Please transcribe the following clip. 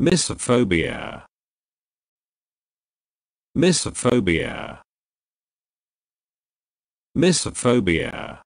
Misophobia. Misophobia. Misophobia.